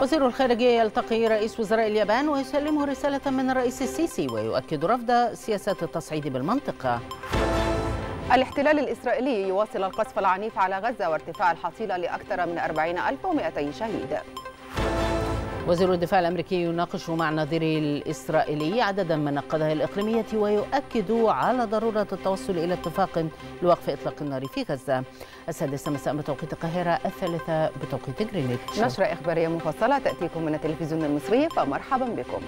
وزير الخارجية يلتقي رئيس وزراء اليابان ويسلمه رسالة من الرئيس السيسي ويؤكد رفض سياسة التصعيد بالمنطقة الاحتلال الإسرائيلي يواصل القصف العنيف على غزة وارتفاع الحصيلة لأكثر من 40200 شهيد وزير الدفاع الامريكي يناقش مع نظيره الاسرائيلي عددا من القضايا الاقليميه ويؤكد على ضروره التوصل الى اتفاق لوقف اطلاق النار في غزه. السادسه مساء بتوقيت القاهره، الثالثه بتوقيت جرينتش. نشره اخباريه مفصله تاتيكم من التلفزيون المصري فمرحبا بكم.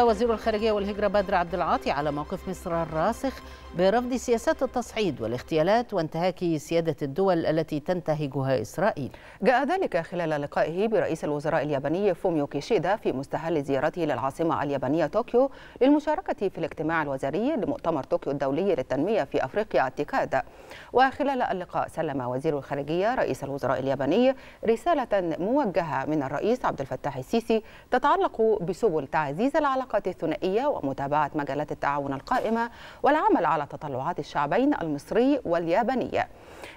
وزير الخارجية والهجرة بدر عبد العاطي على موقف مصر الراسخ برفض سياسات التصعيد والاغتيالات وانتهاك سيادة الدول التي تنتهجها إسرائيل جاء ذلك خلال لقائه برئيس الوزراء الياباني فوميو كيشيدا في مستهل زيارته للعاصمة اليابانية طوكيو للمشاركة في الاجتماع الوزاري لمؤتمر طوكيو الدولي للتنمية في أفريقيا اعتقادا. وخلال اللقاء سلم وزير الخارجية رئيس الوزراء الياباني رسالة موجهة من الرئيس عبد الفتاح السيسي تتعلق بسبل تعزيز العلاقات الثنائية ومتابعة مجالات التعاون القائمة والعمل على على تطلعات الشعبين المصري والياباني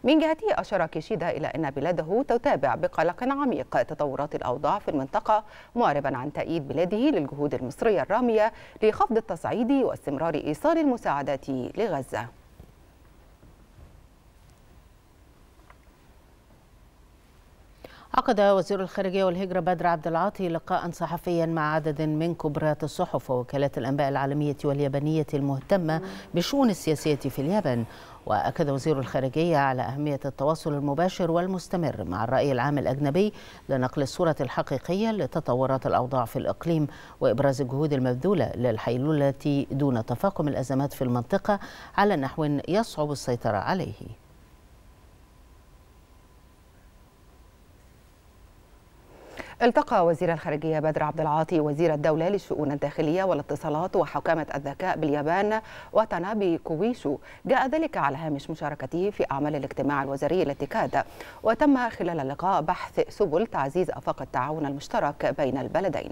من جهته أشار كيشيدا إلى أن بلاده تتابع بقلق عميق تطورات الأوضاع في المنطقة معربا عن تأييد بلاده للجهود المصرية الرامية لخفض التصعيد واستمرار إيصال المساعدات لغزة عقد وزير الخارجية والهجرة بدر عبد العاطي لقاء صحفيا مع عدد من كبرات الصحف ووكالات الأنباء العالمية واليابانية المهتمة بالشؤون السياسية في اليابان وأكد وزير الخارجية على أهمية التواصل المباشر والمستمر مع الرأي العام الأجنبي لنقل الصورة الحقيقية لتطورات الأوضاع في الإقليم وإبراز الجهود المبذولة للحيلولة دون تفاقم الأزمات في المنطقة على نحو يصعب السيطرة عليه التقى وزير الخارجية بدر عبد العاطي وزير الدولة للشؤون الداخلية والاتصالات وحكامة الذكاء باليابان وتنابي كويشو جاء ذلك على هامش مشاركته في أعمال الاجتماع الوزاري التي وتم خلال اللقاء بحث سبل تعزيز أفاق التعاون المشترك بين البلدين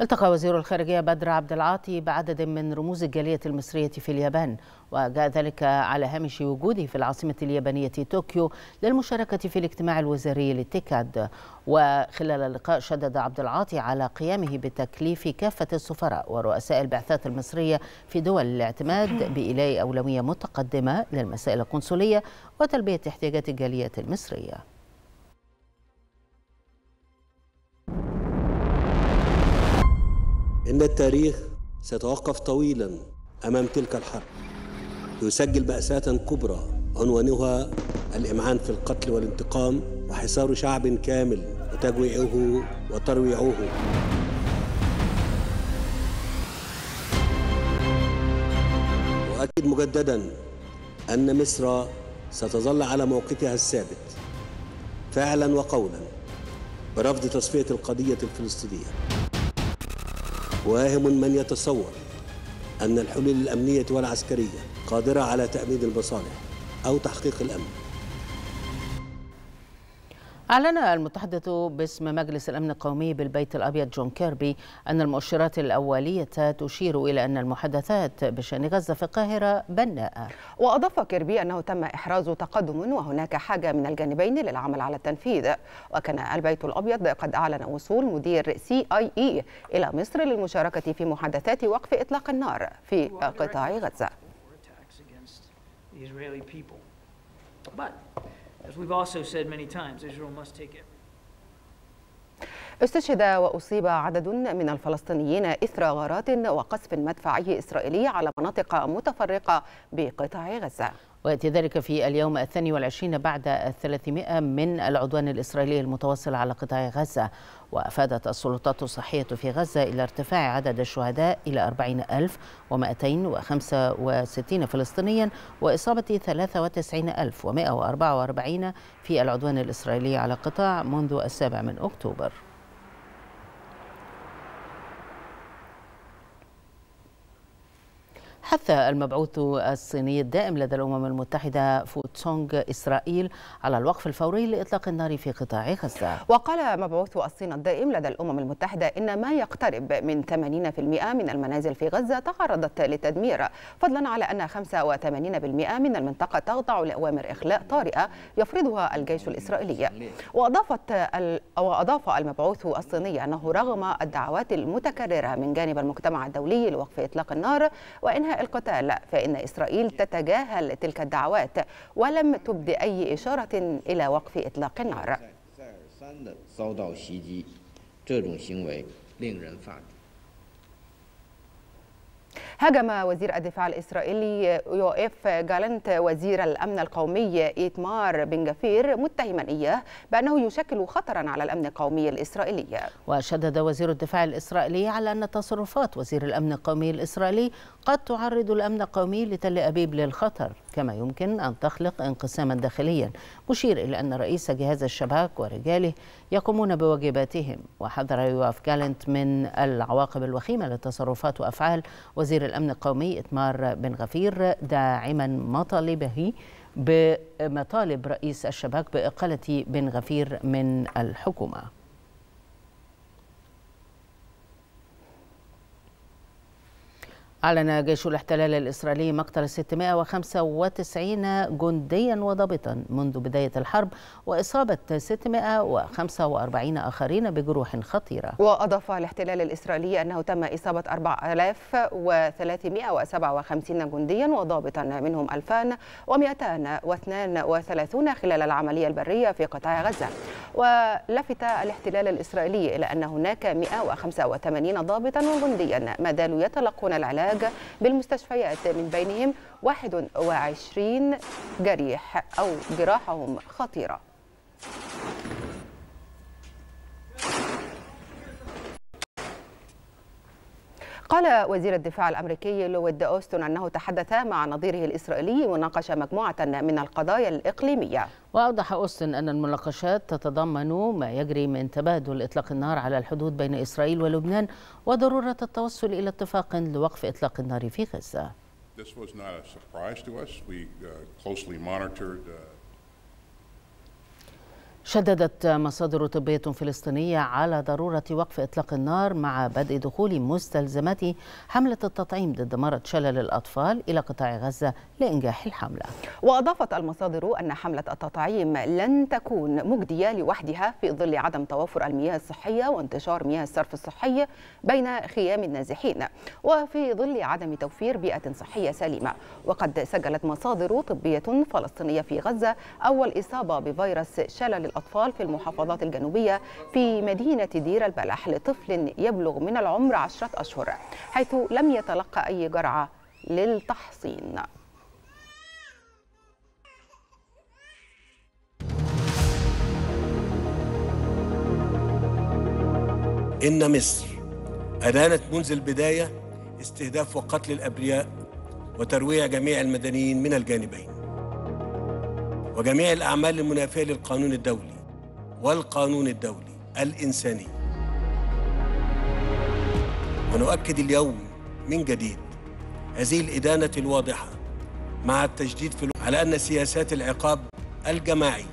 التقى وزير الخارجية بدر عبد العاطي بعدد من رموز الجالية المصرية في اليابان وجاء ذلك على هامش وجوده في العاصمة اليابانية طوكيو للمشاركة في الاجتماع الوزاري للتكاد وخلال اللقاء شدد عبد العاطي على قيامه بتكليف كافة السفراء ورؤساء البعثات المصرية في دول الاعتماد بإيلاء أولوية متقدمة للمسائل القنصلية وتلبية احتياجات الجالية المصرية إن التاريخ سيتوقف طويلا أمام تلك الحرب يسجل مأساة كبرى عنوانها الإمعان في القتل والانتقام وحصار شعب كامل وتجويعه وترويعه أؤكد مجددا أن مصر ستظل على موقفها الثابت فعلا وقولا برفض تصفية القضية الفلسطينية واهم من يتصور أن الحلول الأمنية والعسكرية قادرة على تأمين المصالح أو تحقيق الأمن أعلن المتحدث باسم مجلس الأمن القومي بالبيت الأبيض جون كيربي أن المؤشرات الأولية تشير إلى أن المحادثات بشأن غزة في القاهرة بناءة وأضاف كيربي أنه تم إحراز تقدم وهناك حاجة من الجانبين للعمل على التنفيذ وكان البيت الأبيض قد أعلن وصول مدير سي آي إي إلى مصر للمشاركة في محادثات وقف إطلاق النار في قطاع غزة. As we've also said many times, Israel must take it. استشهد وأصيب عدد من الفلسطينيين إثر غارات وقصف مدفعي إسرائيلي على مناطق متفرقة بقطاع غزة ويأتي ذلك في اليوم الثاني والعشرين بعد الثلاثمائة من العدوان الإسرائيلي المتواصل على قطاع غزة وأفادت السلطات الصحية في غزة إلى ارتفاع عدد الشهداء إلى اربعين الف وخمسه وستين فلسطينيا وإصابة 93144 في العدوان الإسرائيلي على قطاع منذ السابع من أكتوبر حث المبعوث الصيني الدائم لدى الأمم المتحدة فوتسونغ إسرائيل على الوقف الفوري لإطلاق النار في قطاع غزة وقال مبعوث الصين الدائم لدى الأمم المتحدة إن ما يقترب من 80% من المنازل في غزة تعرضت للتدمير فضلا على أن 85% من المنطقة تخضع لأوامر إخلاء طارئة يفرضها الجيش الإسرائيلي وأضافت وأضاف المبعوث الصيني أنه رغم الدعوات المتكررة من جانب المجتمع الدولي لوقف إطلاق النار وإنهاء القتال فإن إسرائيل تتجاهل تلك الدعوات ولم تبدي أي إشارة إلى وقف إطلاق النار هاجم وزير الدفاع الإسرائيلي اف جالنت وزير الأمن القومي إيتمار بن جفير متهما إياه بأنه يشكل خطرا على الأمن القومي الإسرائيلي وشدد وزير الدفاع الإسرائيلي على أن تصرفات وزير الأمن القومي الإسرائيلي قد تعرض الأمن القومي لتل أبيب للخطر كما يمكن أن تخلق انقساما داخليا مشير إلى أن رئيس جهاز الشباك ورجاله يقومون بواجباتهم وحذر يواف جالنت من العواقب الوخيمة لتصرفات وأفعال وزير الأمن القومي إتمار بن غفير داعما مطالبه بمطالب رئيس الشباك بإقالة بن غفير من الحكومة أعلن جيش الاحتلال الإسرائيلي مقتل 695 جنديا وضابطا منذ بداية الحرب وإصابة 645 آخرين بجروح خطيرة وأضاف الاحتلال الإسرائيلي أنه تم إصابة 4357 جنديا وضابطا منهم 2232 خلال العملية البرية في قطاع غزة ولفت الاحتلال الإسرائيلي إلى أن هناك 185 ضابطا وجنديا ما زالوا يتلقون العلاج العلاج بالمستشفيات من بينهم 21 جريح أو جراحهم خطيرة قال وزير الدفاع الأمريكي لويد أوستون أنه تحدث مع نظيره الإسرائيلي وناقش مجموعة من القضايا الإقليمية وأوضح أوستن أن المناقشات تتضمن ما يجري من تبادل إطلاق النار على الحدود بين إسرائيل ولبنان وضرورة التوصل إلى اتفاق لوقف إطلاق النار في غزة. شددت مصادر طبية فلسطينية على ضرورة وقف إطلاق النار مع بدء دخول مستلزمات حملة التطعيم ضد مرض شلل الأطفال إلى قطاع غزة لإنجاح الحملة وأضافت المصادر أن حملة التطعيم لن تكون مجدية لوحدها في ظل عدم توافر المياه الصحية وانتشار مياه الصرف الصحي بين خيام النازحين وفي ظل عدم توفير بيئة صحية سليمة وقد سجلت مصادر طبية فلسطينية في غزة أول إصابة بفيروس شلل الأطفال الأطفال في المحافظات الجنوبية في مدينة دير البلح لطفل يبلغ من العمر عشرة أشهر حيث لم يتلقى أي جرعة للتحصين إن مصر أدانت منذ البداية استهداف وقتل الأبرياء وترويع جميع المدنيين من الجانبين وجميع الأعمال المنافية للقانون الدولي والقانون الدولي الإنساني ونؤكد اليوم من جديد هذه الإدانة الواضحة مع التجديد في على أن سياسات العقاب الجماعي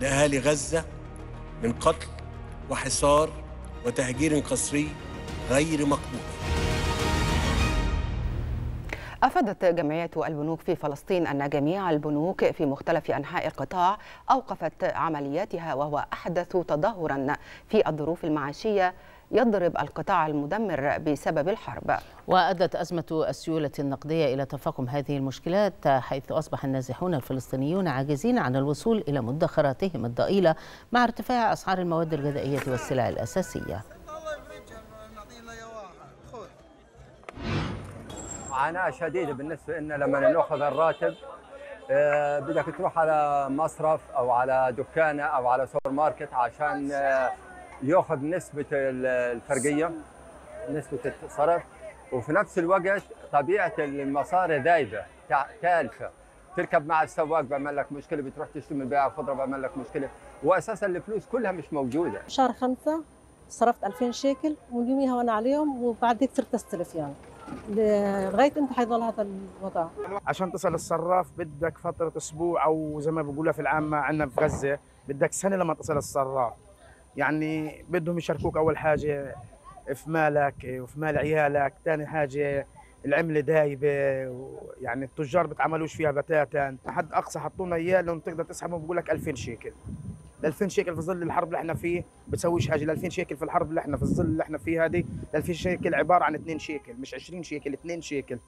لأهالي غزة من قتل وحصار وتهجير قسري غير مقبول أفادت جمعية البنوك في فلسطين أن جميع البنوك في مختلف أنحاء القطاع أوقفت عملياتها وهو أحدث تدهورا في الظروف المعاشية يضرب القطاع المدمر بسبب الحرب وأدت أزمة السيولة النقدية إلى تفاقم هذه المشكلات حيث أصبح النازحون الفلسطينيون عاجزين عن الوصول إلى مدخراتهم الضئيلة مع ارتفاع أسعار المواد الغذائية والسلع الأساسية معاناه شديده بالنسبه لنا لما ناخذ الراتب آه، بدك تروح على مصرف او على دكانه او على سوبر ماركت عشان آه، ياخذ نسبه الفرقيه نسبه الصرف وفي نفس الوقت طبيعه المصاري ذايبه تالفه تركب مع السواق بيعمل لك مشكله بتروح تشتري من بائع الخضره بيعمل لك مشكله واساسا الفلوس كلها مش موجوده شهر خمسة صرفت 2000 شيكل ومن وانا عليهم وبعد ذيك صرت استلف يعني لغايه امتى حيظل هذا الوضع؟ عشان تصل الصراف بدك فتره اسبوع او زي ما بقولها في العامه عندنا في غزه بدك سنه لما تصل الصراف يعني بدهم يشاركوك اول حاجه في مالك وفي مال عيالك، ثاني حاجه العمله دايبه يعني التجار بتعملوش فيها بتاتا، حد اقصى حطونا اياه لو تقدر تسحبه بقول لك 2000 شيكل. ل 2000 شيكل في ظل الحرب اللي احنا فيه بتسويش حاجه ل 2000 شيكل في الحرب اللي احنا في الظل اللي احنا فيه هذه ل 2000 شيكل عباره عن 2 شيكل مش 20 شيكل 2 شيكل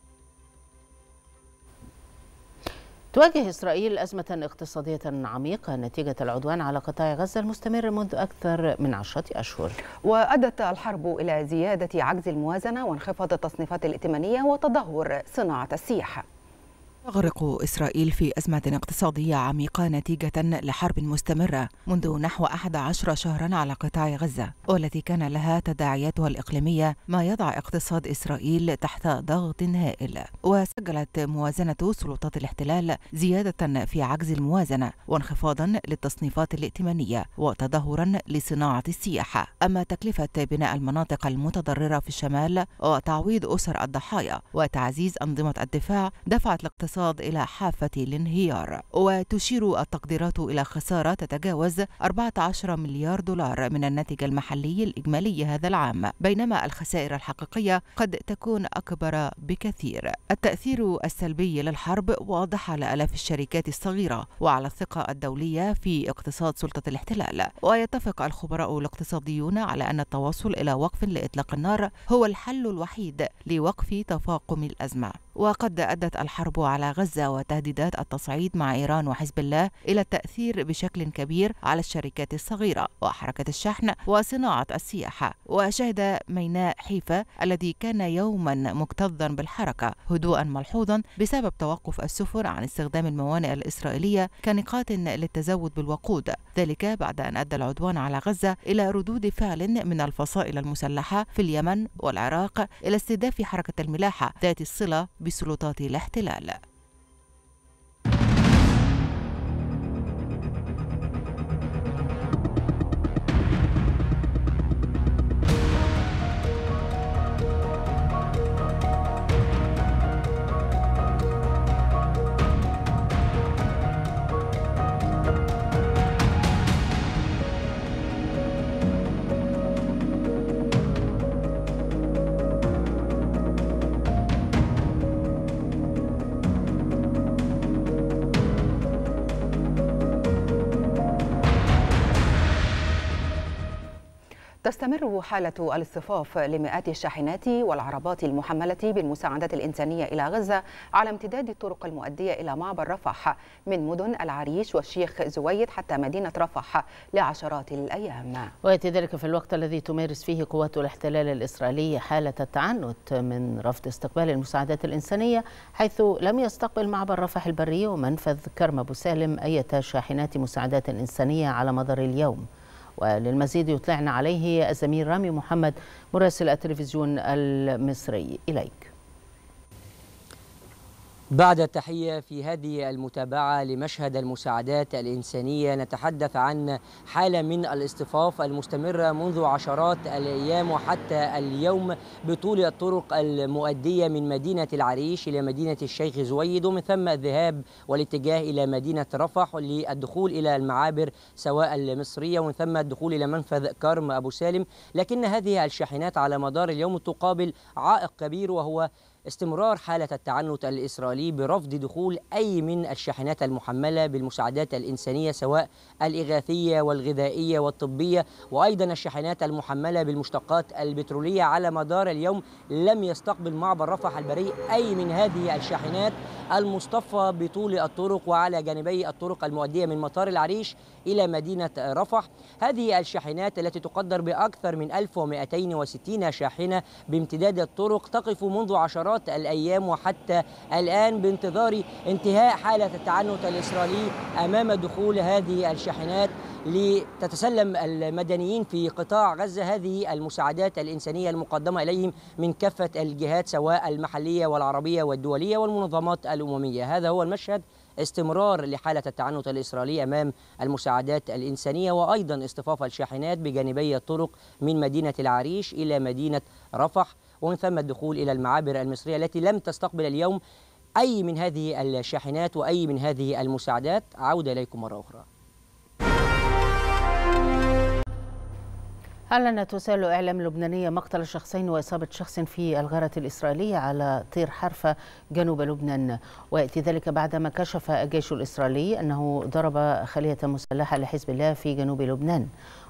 تواجه إسرائيل أزمة اقتصادية عميقة نتيجة العدوان على قطاع غزة المستمر منذ أكثر من عشرة أشهر وأدت الحرب إلى زيادة عجز الموازنة وانخفاض التصنيفات الائتمانية وتدهور صناعة السياحة تغرق إسرائيل في أزمة اقتصادية عميقة نتيجة لحرب مستمرة منذ نحو 11 شهرا على قطاع غزة والتي كان لها تداعياتها الإقليمية ما يضع اقتصاد إسرائيل تحت ضغط هائل وسجلت موازنة سلطات الاحتلال زيادة في عجز الموازنة وانخفاضا للتصنيفات الائتمانية وتدهورا لصناعة السياحة أما تكلفة بناء المناطق المتضررة في الشمال وتعويض أسر الضحايا وتعزيز أنظمة الدفاع دفعت الاقتصاد الاقتصاد إلى حافة الانهيار وتشير التقديرات إلى خسارة تتجاوز 14 مليار دولار من الناتج المحلي الإجمالي هذا العام بينما الخسائر الحقيقية قد تكون أكبر بكثير التأثير السلبي للحرب واضح على ألاف الشركات الصغيرة وعلى الثقة الدولية في اقتصاد سلطة الاحتلال ويتفق الخبراء الاقتصاديون على أن التوصل إلى وقف لإطلاق النار هو الحل الوحيد لوقف تفاقم الأزمة وقد أدت الحرب على غزة وتهديدات التصعيد مع إيران وحزب الله إلى التأثير بشكل كبير على الشركات الصغيرة وحركة الشحن وصناعة السياحة وشهد ميناء حيفا الذي كان يوما مكتظا بالحركة هدوءا ملحوظا بسبب توقف السفن عن استخدام الموانئ الإسرائيلية كنقاط للتزود بالوقود ذلك بعد أن أدى العدوان على غزة إلى ردود فعل من الفصائل المسلحة في اليمن والعراق إلى استهداف حركة الملاحة ذات الصلة بسلطات الاحتلال تستمر حالة الاصطفاف لمئات الشاحنات والعربات المحملة بالمساعدات الإنسانية إلى غزة على امتداد الطرق المؤدية إلى معبر رفح من مدن العريش والشيخ زويد حتى مدينة رفح لعشرات الأيام ويأتي ذلك في الوقت الذي تمارس فيه قوات الاحتلال الإسرائيلي حالة التعنت من رفض استقبال المساعدات الإنسانية حيث لم يستقبل معبر رفح البري ومنفذ كرم أبو سالم أي شاحنات مساعدات إنسانية على مدار اليوم وللمزيد يطلعنا عليه الزميل رامي محمد مراسل التلفزيون المصري إليك بعد تحية في هذه المتابعة لمشهد المساعدات الإنسانية نتحدث عن حالة من الاصطفاف المستمرة منذ عشرات الأيام وحتى اليوم بطول الطرق المؤدية من مدينة العريش إلى مدينة الشيخ زويد ومن ثم الذهاب والاتجاه إلى مدينة رفح للدخول إلى المعابر سواء المصرية ومن ثم الدخول إلى منفذ كرم أبو سالم لكن هذه الشاحنات على مدار اليوم تقابل عائق كبير وهو استمرار حالة التعنت الإسرائيلي برفض دخول أي من الشاحنات المحملة بالمساعدات الإنسانية سواء الإغاثية والغذائية والطبية وأيضا الشاحنات المحملة بالمشتقات البترولية على مدار اليوم لم يستقبل معبر رفح البري أي من هذه الشاحنات المصطفى بطول الطرق وعلى جانبي الطرق المؤدية من مطار العريش إلى مدينة رفح هذه الشاحنات التي تقدر بأكثر من 1260 شاحنة بامتداد الطرق تقف منذ عشرات الأيام وحتى الآن بانتظار انتهاء حالة التعنت الإسرائيلي أمام دخول هذه الشاحنات لتتسلم المدنيين في قطاع غزة هذه المساعدات الإنسانية المقدمة إليهم من كافة الجهات سواء المحلية والعربية والدولية والمنظمات الأممية هذا هو المشهد استمرار لحالة التعنت الإسرائيلي أمام المساعدات الإنسانية وأيضا اصطفاف الشاحنات بجانبي الطرق من مدينة العريش إلى مدينة رفح ومن ثم الدخول إلى المعابر المصرية التي لم تستقبل اليوم أي من هذه الشاحنات وأي من هذه المساعدات عودة إليكم مرة أخرى أعلنت وسائل إعلام لبنانية مقتل شخصين وإصابة شخص في الغارة الإسرائيلية على طير حرفة جنوب لبنان ويأتي ذلك بعدما كشف الجيش الإسرائيلي أنه ضرب خلية مسلحة لحزب الله في جنوب لبنان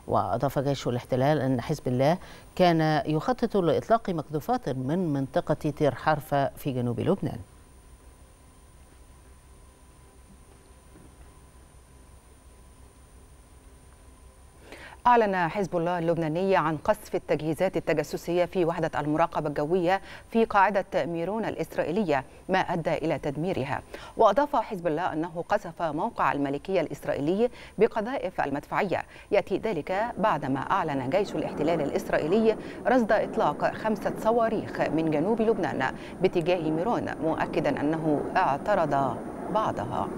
وأضاف جيش الاحتلال أن حزب الله كان يخطط لإطلاق مقذوفات من منطقة طير حرفة في جنوب لبنان أعلن حزب الله اللبناني عن قصف التجهيزات التجسسية في وحدة المراقبة الجوية في قاعدة ميرون الإسرائيلية ما أدى إلى تدميرها وأضاف حزب الله أنه قصف موقع الملكية الإسرائيلي بقذائف المدفعية يأتي ذلك بعدما أعلن جيش الاحتلال الإسرائيلي رصد إطلاق خمسة صواريخ من جنوب لبنان باتجاه ميرون مؤكدا أنه اعترض بعضها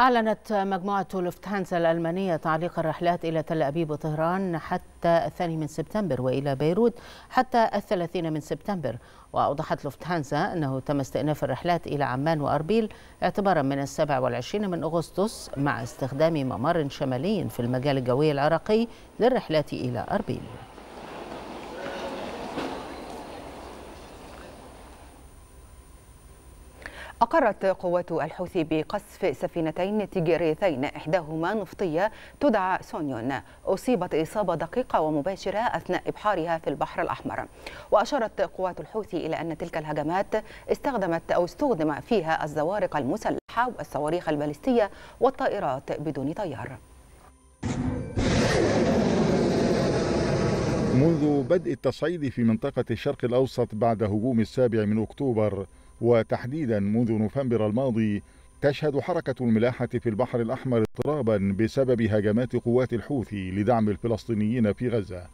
أعلنت مجموعة لوفتهانزا الألمانية تعليق الرحلات إلى تل أبيب وطهران حتى الثاني من سبتمبر وإلى بيروت حتى الثلاثين من سبتمبر وأوضحت لوفتهانزا أنه تم استئناف الرحلات إلى عمان وأربيل اعتبارا من السابع والعشرين من أغسطس مع استخدام ممر شمالي في المجال الجوي العراقي للرحلات إلى أربيل أقرت قوات الحوثي بقصف سفينتين تجاريتين إحداهما نفطية تدعى سونيون أصيبت إصابة دقيقة ومباشرة أثناء إبحارها في البحر الأحمر وأشارت قوات الحوثي إلى أن تلك الهجمات استخدمت أو استخدم فيها الزوارق المسلحة والصواريخ البالستية والطائرات بدون طيار منذ بدء التصعيد في منطقة الشرق الأوسط بعد هجوم السابع من أكتوبر وتحديدا منذ نوفمبر الماضي تشهد حركة الملاحة في البحر الأحمر اضطرابا بسبب هجمات قوات الحوثي لدعم الفلسطينيين في غزة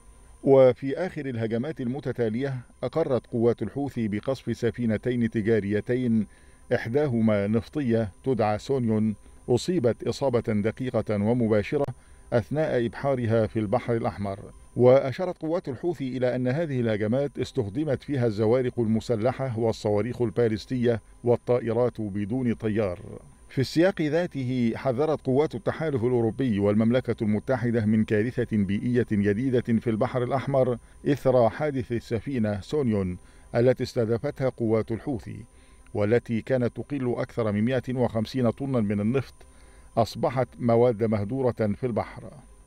وفي آخر الهجمات المتتالية أقرت قوات الحوثي بقصف سفينتين تجاريتين إحداهما نفطية تدعى سونيون أصيبت إصابة دقيقة ومباشرة أثناء إبحارها في البحر الأحمر وأشارت قوات الحوثي إلى أن هذه الهجمات استخدمت فيها الزوارق المسلحة والصواريخ البالستية والطائرات بدون طيار في السياق ذاته حذرت قوات التحالف الأوروبي والمملكة المتحدة من كارثة بيئية جديدة في البحر الأحمر إثر حادث السفينة سونيون التي استهدفتها قوات الحوثي والتي كانت تقل أكثر من 150 طنا من النفط أصبحت مواد مهدورة في البحر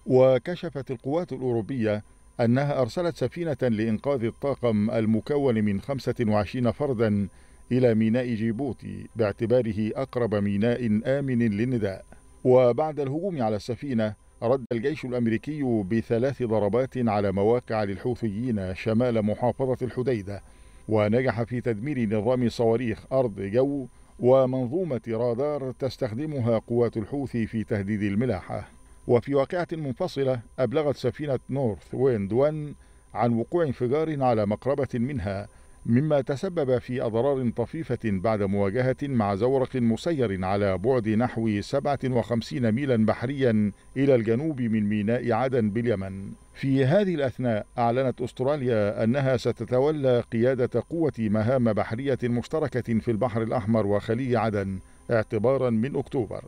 وكشفت القوات الأوروبية أنها أرسلت سفينة لإنقاذ الطاقم المكون من 25 فردا إلى ميناء جيبوتي باعتباره أقرب ميناء آمن للنداء وبعد الهجوم على السفينة رد الجيش الأمريكي بثلاث ضربات على مواقع للحوثيين شمال محافظة الحديدة ونجح في تدمير نظام صواريخ أرض جو ومنظومة رادار تستخدمها قوات الحوثي في تهديد الملاحة وفي واقعة منفصلة أبلغت سفينة نورث ويند 1 عن وقوع انفجار على مقربة منها مما تسبب في أضرار طفيفة بعد مواجهة مع زورق مسير على بعد نحو 57 ميلا بحريا إلى الجنوب من ميناء عدن باليمن. في هذه الأثناء أعلنت أستراليا أنها ستتولى قيادة قوة مهام بحرية مشتركة في البحر الأحمر وخليج عدن اعتبارا من أكتوبر.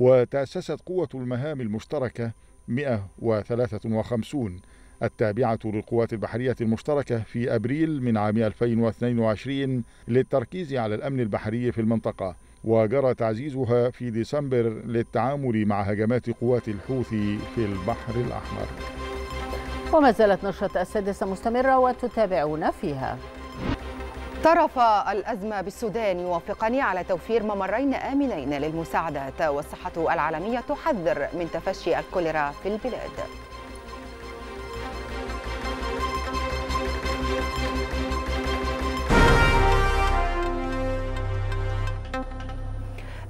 وتأسست قوة المهام المشتركة 153 التابعة للقوات البحرية المشتركة في أبريل من عام 2022 للتركيز على الأمن البحري في المنطقة وجرى تعزيزها في ديسمبر للتعامل مع هجمات قوات الحوثي في البحر الأحمر وما زالت نشرة السادسة مستمرة وتتابعون فيها طرف الأزمة بالسودان يوافقان على توفير ممرين آمنين للمساعدات والصحة العالمية تحذر من تفشي الكوليرا في البلاد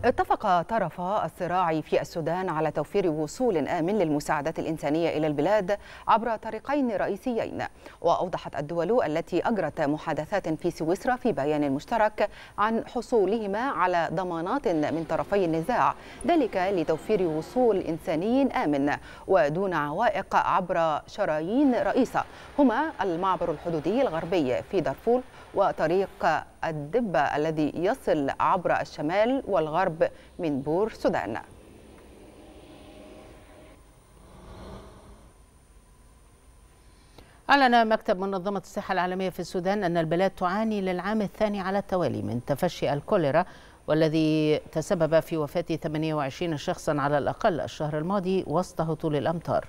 اتفق طرفا الصراع في السودان على توفير وصول آمن للمساعدات الإنسانية إلى البلاد عبر طريقين رئيسيين وأوضحت الدول التي أجرت محادثات في سويسرا في بيان مشترك عن حصولهما على ضمانات من طرفي النزاع ذلك لتوفير وصول إنساني آمن ودون عوائق عبر شرايين رئيسة هما المعبر الحدودي الغربي في دارفور وطريق الدبة الذي يصل عبر الشمال والغرب من بور سودان أعلن مكتب منظمة الصحة العالمية في السودان أن البلاد تعاني للعام الثاني على التوالي من تفشي الكوليرا والذي تسبب في وفاة 28 شخصا على الأقل الشهر الماضي وسط هطول الأمطار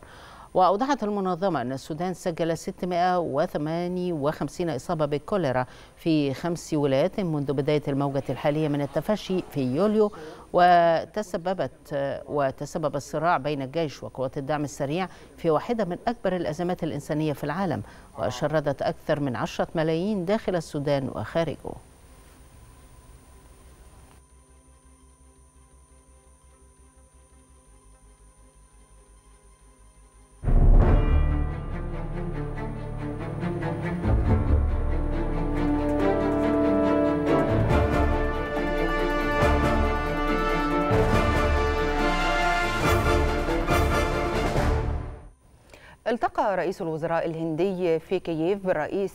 وأوضحت المنظمة أن السودان سجل 658 إصابة بالكوليرا في خمس ولايات منذ بداية الموجة الحالية من التفشي في يوليو وتسببت وتسبب الصراع بين الجيش وقوات الدعم السريع في واحدة من أكبر الأزمات الإنسانية في العالم وشردت أكثر من 10 ملايين داخل السودان وخارجه رئيس الوزراء الهندي في كييف بالرئيس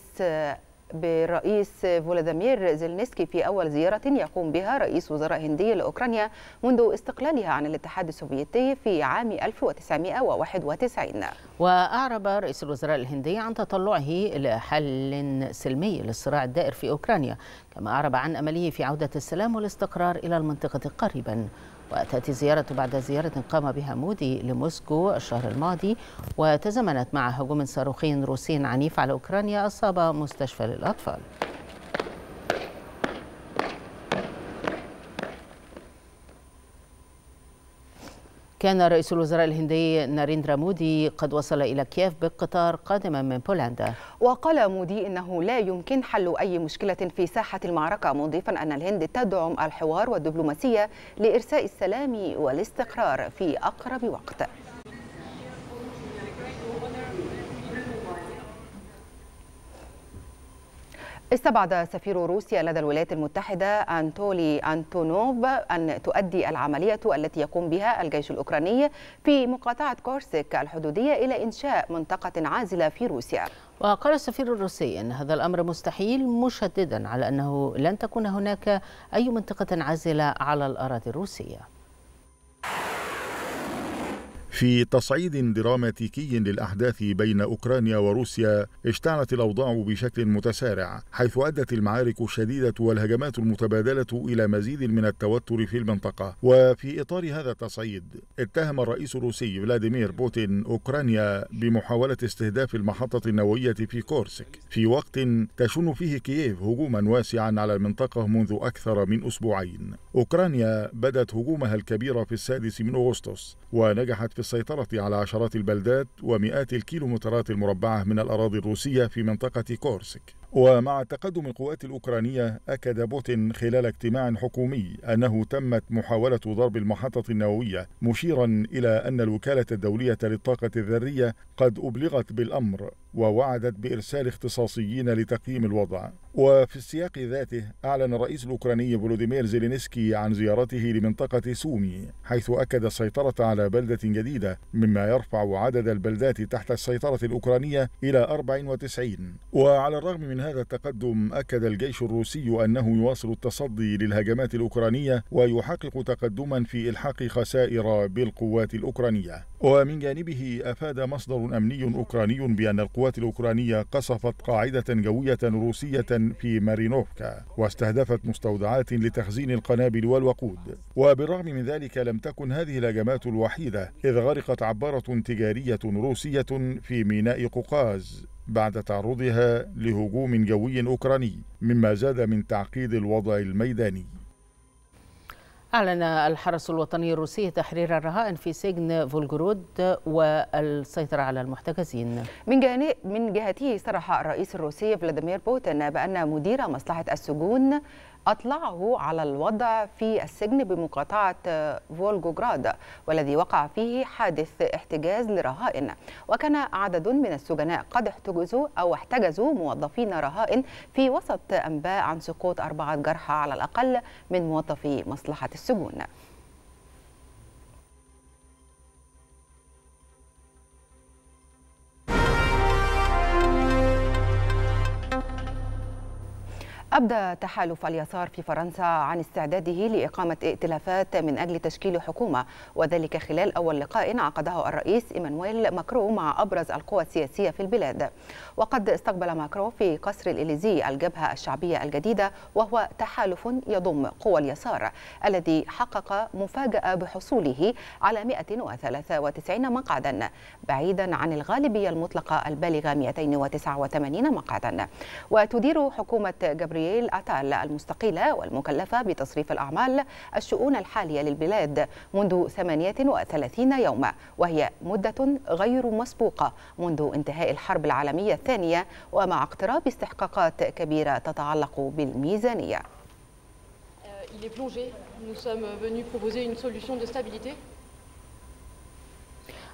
بالرئيس فولاديمير زيلنسكي في أول زيارة يقوم بها رئيس وزراء هندي لأوكرانيا منذ استقلالها عن الاتحاد السوفيتي في عام 1991 وأعرب رئيس الوزراء الهندي عن تطلعه لحل سلمي للصراع الدائر في أوكرانيا كما أعرب عن أمله في عودة السلام والاستقرار إلى المنطقة قريباً وتأتي زيارة بعد زيارة قام بها مودي لموسكو الشهر الماضي وتزامنت مع هجوم صاروخي روسي عنيف على أوكرانيا أصاب مستشفى للأطفال كان رئيس الوزراء الهندي ناريندرا مودي قد وصل إلى كييف بالقطار قادما من بولندا وقال مودي إنه لا يمكن حل أي مشكلة في ساحة المعركة مضيفا أن الهند تدعم الحوار والدبلوماسية لإرساء السلام والاستقرار في أقرب وقت استبعد سفير روسيا لدى الولايات المتحدة أنتولي أنتونوف أن تؤدي العملية التي يقوم بها الجيش الأوكراني في مقاطعة كورسك الحدودية إلى إنشاء منطقة عازلة في روسيا وقال السفير الروسي أن هذا الأمر مستحيل مشددا على أنه لن تكون هناك أي منطقة عازلة على الأراضي الروسية في تصعيد دراماتيكي للأحداث بين أوكرانيا وروسيا اشتعلت الأوضاع بشكل متسارع حيث أدت المعارك الشديدة والهجمات المتبادلة إلى مزيد من التوتر في المنطقة وفي إطار هذا التصعيد اتهم الرئيس الروسي فلاديمير بوتين أوكرانيا بمحاولة استهداف المحطة النووية في كورسك في وقت تشن فيه كييف هجوما واسعا على المنطقة منذ أكثر من أسبوعين أوكرانيا بدت هجومها الكبير في السادس من أغسطس ونجحت في للسيطرة على عشرات البلدات ومئات الكيلومترات المربعة من الأراضي الروسية في منطقة كورسك ومع تقدم القوات الأوكرانية أكد بوتين خلال اجتماع حكومي أنه تمت محاولة ضرب المحطة النووية مشيرا إلى أن الوكالة الدولية للطاقة الذرية قد أبلغت بالأمر ووعدت بإرسال اختصاصيين لتقييم الوضع وفي السياق ذاته أعلن الرئيس الأوكراني فولوديمير زيلينسكي عن زيارته لمنطقة سومي حيث أكد السيطرة على بلدة جديدة مما يرفع عدد البلدات تحت السيطرة الأوكرانية إلى 94 وعلى الرغم من هذا التقدم أكد الجيش الروسي أنه يواصل التصدي للهجمات الأوكرانية ويحقق تقدما في إلحاق خسائر بالقوات الأوكرانية ومن جانبه أفاد مصدر أمني أوكراني بأن القوات القوات الأوكرانية قصفت قاعدة جوية روسية في مارينوفكا واستهدفت مستودعات لتخزين القنابل والوقود وبالرغم من ذلك لم تكن هذه الهجمات الوحيدة إذ غرقت عبارة تجارية روسية في ميناء قوقاز بعد تعرضها لهجوم جوي أوكراني مما زاد من تعقيد الوضع الميداني أعلن الحرس الوطني الروسي تحرير الرهائن في سجن فولجرود والسيطرة على المحتجزين من, من جهته صرح الرئيس الروسي فلاديمير بوتين بأن مدير مصلحة السجون أطلعه على الوضع في السجن بمقاطعة آه، فولغوغراد والذي وقع فيه حادث احتجاز لرهائن وكان عدد من السجناء قد احتجزوا أو احتجزوا موظفين رهائن في وسط أنباء عن سقوط أربعة جرحى على الأقل من موظفي مصلحة السجون أبدى تحالف اليسار في فرنسا عن استعداده لإقامة ائتلافات من أجل تشكيل حكومة وذلك خلال أول لقاء عقده الرئيس إيمانويل ماكرو مع أبرز القوى السياسية في البلاد وقد استقبل ماكرون في قصر الإليزي الجبهة الشعبية الجديدة وهو تحالف يضم قوى اليسار الذي حقق مفاجأة بحصوله على 193 مقعدا بعيدا عن الغالبية المطلقة البالغة 289 مقعدا وتدير حكومة جبرييل أتال المستقيلة والمكلفة بتصريف الأعمال الشؤون الحالية للبلاد منذ 38 يوما وهي مدة غير مسبوقة منذ انتهاء الحرب العالمية الثانية الثانية ومع اقتراب استحقاقات كبيرة تتعلق بالميزانية euh,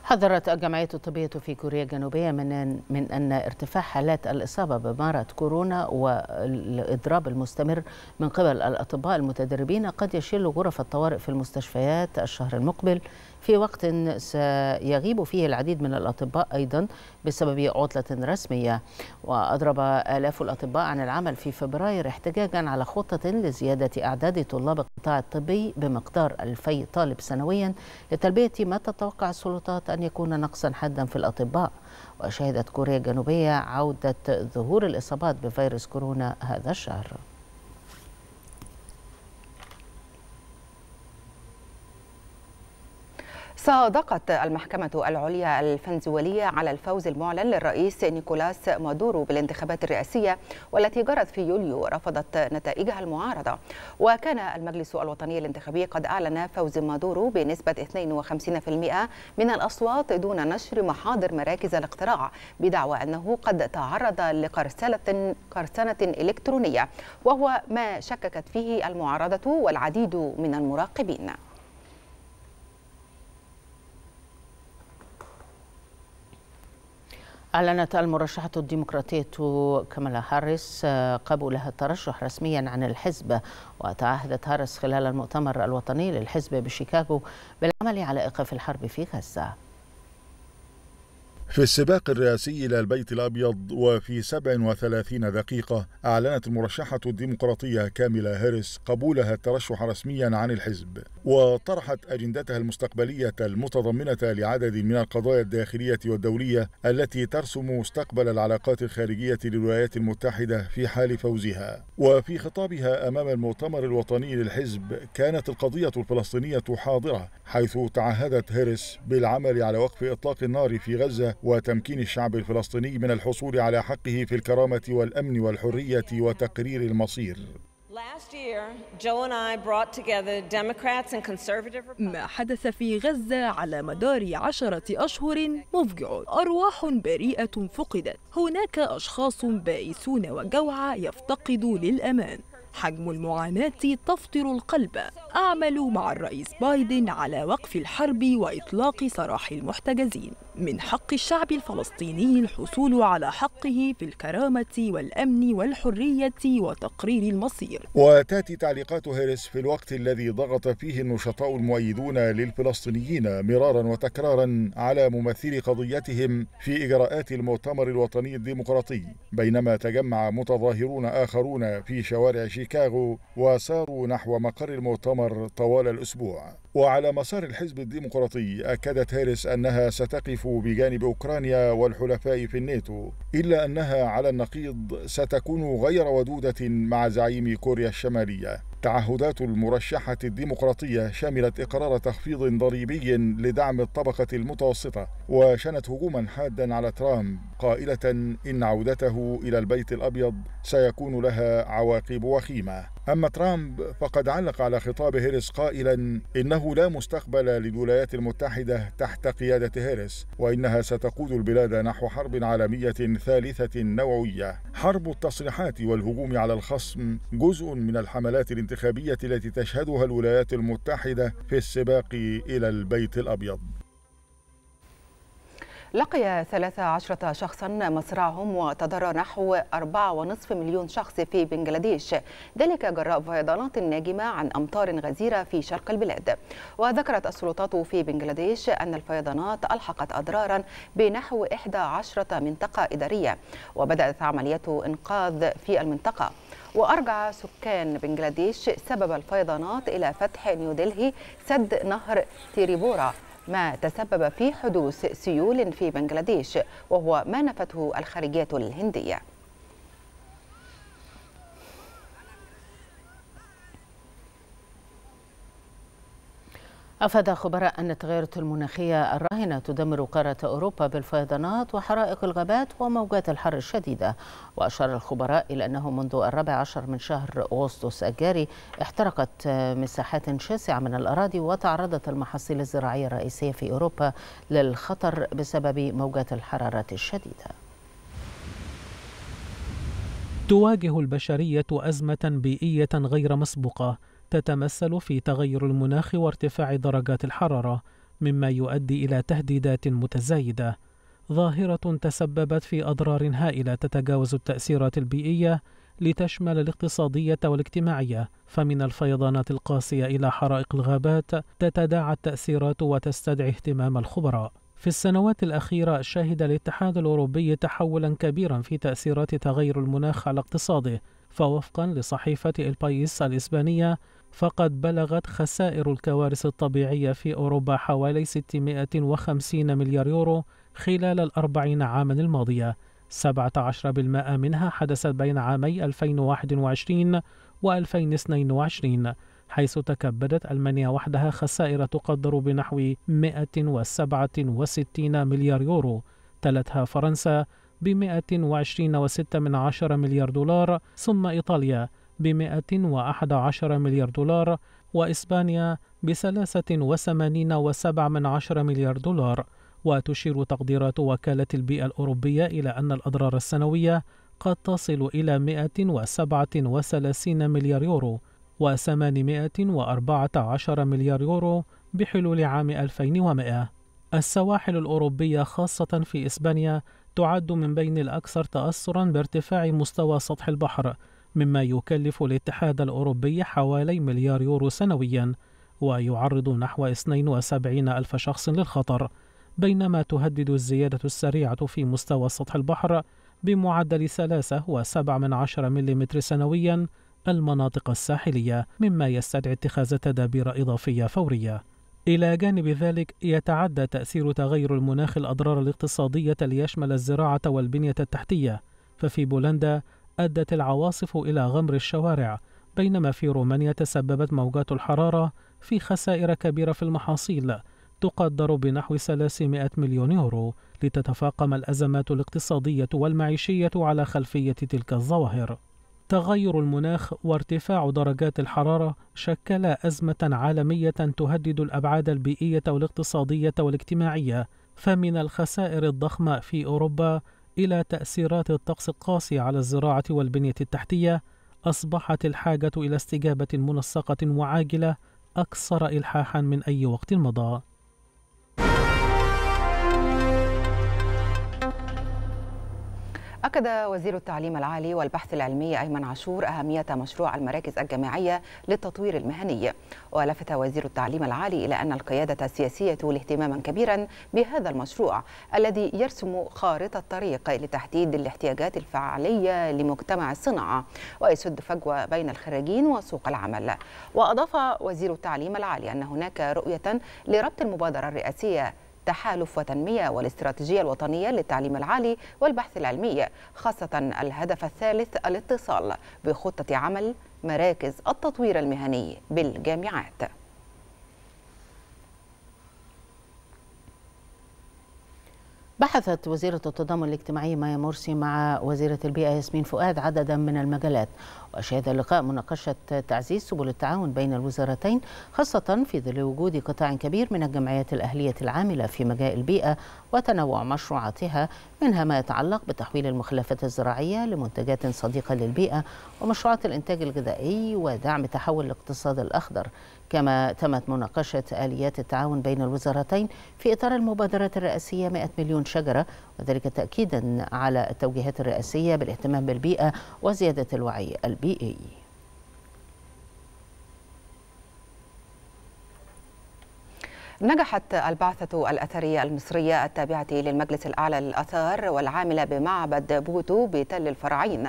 حذرت الجمعية الطبية في كوريا الجنوبية من من أن ارتفاع حالات الإصابة بمرض كورونا والإضراب المستمر من قبل الأطباء المتدربين قد يشل غرف الطوارئ في المستشفيات الشهر المقبل في وقت سيغيب فيه العديد من الأطباء أيضا بسبب عطلة رسمية وأضرب آلاف الأطباء عن العمل في فبراير احتجاجا على خطة لزيادة أعداد طلاب القطاع الطبي بمقدار 2000 طالب سنويا لتلبية ما تتوقع السلطات أن يكون نقصا حادا في الأطباء وشهدت كوريا الجنوبية عودة ظهور الإصابات بفيروس كورونا هذا الشهر صادقت المحكمة العليا الفنزويلية على الفوز المعلن للرئيس نيكولاس مادورو بالانتخابات الرئاسية والتي جرت في يوليو رفضت نتائجها المعارضة وكان المجلس الوطني الانتخابي قد أعلن فوز مادورو بنسبة 52% من الأصوات دون نشر محاضر مراكز الاقتراع بدعوى أنه قد تعرض لقرصنة قرصنة إلكترونية وهو ما شككت فيه المعارضة والعديد من المراقبين أعلنت المرشحة الديمقراطية كامالا هاريس آه، قبولها الترشح رسميا عن الحزب وتعهدت هاريس خلال المؤتمر الوطني للحزب بشيكاغو بالعمل على إيقاف الحرب في غزة في السباق الرئاسي إلى البيت الأبيض وفي 37 دقيقة أعلنت المرشحة الديمقراطية كاميلا هيرس قبولها الترشح رسميا عن الحزب وطرحت أجندتها المستقبلية المتضمنة لعدد من القضايا الداخلية والدولية التي ترسم مستقبل العلاقات الخارجية للولايات المتحدة في حال فوزها وفي خطابها أمام المؤتمر الوطني للحزب كانت القضية الفلسطينية حاضرة حيث تعهدت هيرس بالعمل على وقف إطلاق النار في غزة وتمكين الشعب الفلسطيني من الحصول على حقه في الكرامة والأمن والحرية وتقرير المصير ما حدث في غزة على مدار عشرة أشهر مفجع أرواح بريئة فقدت هناك أشخاص بائسون وجوعى يفتقدوا للأمان حجم المعاناة تفطر القلب أعمل مع الرئيس بايدن على وقف الحرب وإطلاق سراح المحتجزين من حق الشعب الفلسطيني الحصول على حقه في الكرامة والأمن والحرية وتقرير المصير وتأتي تعليقات هيرس في الوقت الذي ضغط فيه النشطاء المؤيدون للفلسطينيين مرارا وتكرارا على ممثلي قضيتهم في إجراءات المؤتمر الوطني الديمقراطي بينما تجمع متظاهرون آخرون في شوارع شيء شيكاغو وساروا نحو مقر المؤتمر طوال الأسبوع وعلى مسار الحزب الديمقراطي أكدت هاريس أنها ستقف بجانب أوكرانيا والحلفاء في الناتو إلا أنها على النقيض ستكون غير ودودة مع زعيم كوريا الشمالية تعهدات المرشحة الديمقراطية شملت إقرار تخفيض ضريبي لدعم الطبقة المتوسطة وشنت هجوما حادا على ترامب قائلة إن عودته إلى البيت الأبيض سيكون لها عواقب وخيمة أما ترامب فقد علق على خطاب هيرس قائلا إنه لا مستقبل للولايات المتحدة تحت قيادة هيرس وإنها ستقود البلاد نحو حرب عالمية ثالثة نوعية حرب التصريحات والهجوم على الخصم جزء من الحملات الانتخابية التي تشهدها الولايات المتحدة في السباق إلى البيت الأبيض لقي 13 شخصا مصرعهم وتضرر نحو 4.5 مليون شخص في بنجلاديش ذلك جراء فيضانات ناجمة عن أمطار غزيرة في شرق البلاد وذكرت السلطات في بنجلاديش أن الفيضانات ألحقت أضرارا بنحو 11 منطقة إدارية وبدأت عمليه إنقاذ في المنطقة وأرجع سكان بنجلاديش سبب الفيضانات إلى فتح نيودلهي سد نهر تيريبورا ما تسبب في حدوث سيول في بنغلاديش وهو ما نفته الخارجية الهندية أفاد خبراء أن التغيرات المناخية الراهنة تدمر قارة أوروبا بالفيضانات وحرائق الغابات وموجات الحر الشديدة وأشار الخبراء إلى أنه منذ الرابع عشر من شهر أغسطس الجاري احترقت مساحات شاسعة من الأراضي وتعرضت المحاصيل الزراعية الرئيسية في أوروبا للخطر بسبب موجات الحرارة الشديدة تواجه البشرية أزمة بيئية غير مسبوقة تتمثل في تغير المناخ وارتفاع درجات الحرارة مما يؤدي إلى تهديدات متزايدة ظاهرة تسببت في أضرار هائلة تتجاوز التأثيرات البيئية لتشمل الاقتصادية والاجتماعية فمن الفيضانات القاسية إلى حرائق الغابات تتداعى التأثيرات وتستدعي اهتمام الخبراء في السنوات الأخيرة شهد الاتحاد الأوروبي تحولا كبيرا في تأثيرات تغير المناخ على اقتصاده فوفقا لصحيفة البايس الإسبانية فقد بلغت خسائر الكوارث الطبيعية في أوروبا حوالي 650 مليار يورو خلال الأربعين عاما الماضية 17% منها حدثت بين عامي 2021 و 2022 حيث تكبدت ألمانيا وحدها خسائر تقدر بنحو 167 مليار يورو تلتها فرنسا ب 120.6 مليار دولار ثم إيطاليا ب 111 مليار دولار وإسبانيا ب 83.7 مليار دولار وتشير تقديرات وكالة البيئة الأوروبية إلى أن الأضرار السنوية قد تصل إلى 137 مليار يورو و814 مليار يورو بحلول عام 2100 السواحل الأوروبية خاصة في إسبانيا تعد من بين الأكثر تأثرا بارتفاع مستوى سطح البحر مما يكلف الاتحاد الأوروبي حوالي مليار يورو سنويا ويعرض نحو 72 ألف شخص للخطر بينما تهدد الزيادة السريعة في مستوى سطح البحر بمعدل 3.7 ملم سنويا المناطق الساحلية مما يستدعي اتخاذ تدابير إضافية فورية إلى جانب ذلك يتعدى تأثير تغير المناخ الأضرار الاقتصادية ليشمل الزراعة والبنية التحتية ففي بولندا أدت العواصف إلى غمر الشوارع بينما في رومانيا تسببت موجات الحرارة في خسائر كبيرة في المحاصيل تقدر بنحو 300 مليون يورو لتتفاقم الأزمات الاقتصادية والمعيشية على خلفية تلك الظواهر تغير المناخ وارتفاع درجات الحرارة شكلا أزمة عالمية تهدد الأبعاد البيئية والاقتصادية والاجتماعية فمن الخسائر الضخمة في أوروبا إلى تأثيرات الطقس القاسي على الزراعة والبنية التحتية أصبحت الحاجة إلى استجابة منسقة وعاجلة أكثر إلحاحا من أي وقت مضى أكد وزير التعليم العالي والبحث العلمي أيمن عاشور أهمية مشروع المراكز الجامعية للتطوير المهني ولفت وزير التعليم العالي إلى أن القيادة السياسية تولي اهتماما كبيرا بهذا المشروع الذي يرسم خارطة طريق لتحديد الاحتياجات الفعلية لمجتمع الصناعة ويسد فجوة بين الخريجين وسوق العمل وأضاف وزير التعليم العالي أن هناك رؤية لربط المبادرة الرئاسية تحالف وتنمية والاستراتيجية الوطنية للتعليم العالي والبحث العلمي خاصة الهدف الثالث الاتصال بخطة عمل مراكز التطوير المهني بالجامعات بحثت وزيرة التضامن الاجتماعي مايا مرسي مع وزيرة البيئة ياسمين فؤاد عددا من المجالات وأشهد اللقاء مناقشة تعزيز سبل التعاون بين الوزارتين خاصة في ظل وجود قطاع كبير من الجمعيات الأهلية العاملة في مجال البيئة وتنوع مشروعاتها منها ما يتعلق بتحويل المخلفات الزراعية لمنتجات صديقة للبيئة ومشروعات الإنتاج الغذائي ودعم تحول الاقتصاد الأخضر كما تمت مناقشة آليات التعاون بين الوزارتين في إطار المبادرة الرئاسية 100 مليون شجرة وذلك تأكيدا على التوجيهات الرئاسية بالاهتمام بالبيئة وزيادة الوعي البيئي نجحت البعثة الأثرية المصرية التابعة للمجلس الأعلى للأثار والعاملة بمعبد بوتو بتل الفراعين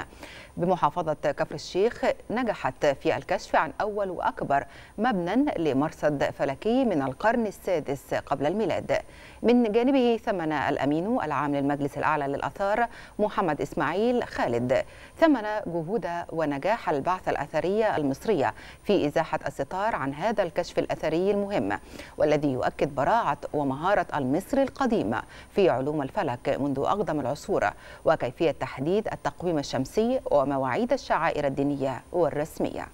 بمحافظة كفر الشيخ نجحت في الكشف عن أول وأكبر مبنى لمرصد فلكي من القرن السادس قبل الميلاد من جانبه ثمن الأمين العام للمجلس الأعلى للأثار محمد إسماعيل خالد ثمن جهود ونجاح البعثة الأثرية المصرية في إزاحة الستار عن هذا الكشف الأثري المهم والذي يؤكد براعة ومهارة المصري القديم في علوم الفلك منذ أقدم العصور وكيفية تحديد التقويم الشمسي و ومواعيد الشعائر الدينية والرسمية